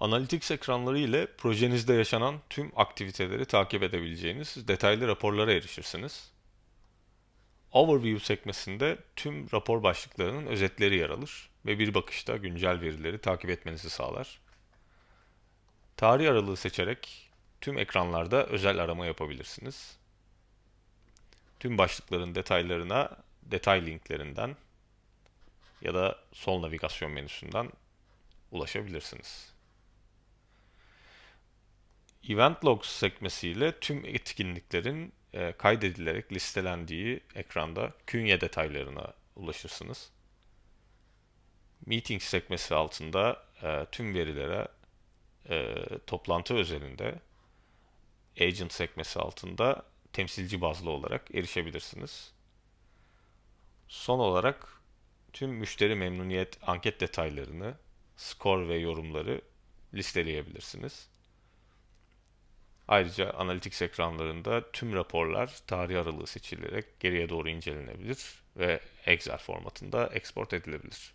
Analytics ekranları ile projenizde yaşanan tüm aktiviteleri takip edebileceğiniz detaylı raporlara erişirsiniz. Overview sekmesinde tüm rapor başlıklarının özetleri yer alır ve bir bakışta güncel verileri takip etmenizi sağlar. Tarih aralığı seçerek tüm ekranlarda özel arama yapabilirsiniz. Tüm başlıkların detaylarına detay linklerinden ya da sol navigasyon menüsünden ulaşabilirsiniz. Event Logs sekmesiyle tüm etkinliklerin e, kaydedilerek listelendiği ekranda künye detaylarına ulaşırsınız. Meeting sekmesi altında e, tüm verilere e, toplantı özelinde Agent sekmesi altında temsilci bazlı olarak erişebilirsiniz. Son olarak tüm müşteri memnuniyet anket detaylarını, skor ve yorumları listeleyebilirsiniz. Ayrıca analitik ekranlarında tüm raporlar tarih aralığı seçilerek geriye doğru incelenebilir ve Excel formatında export edilebilir.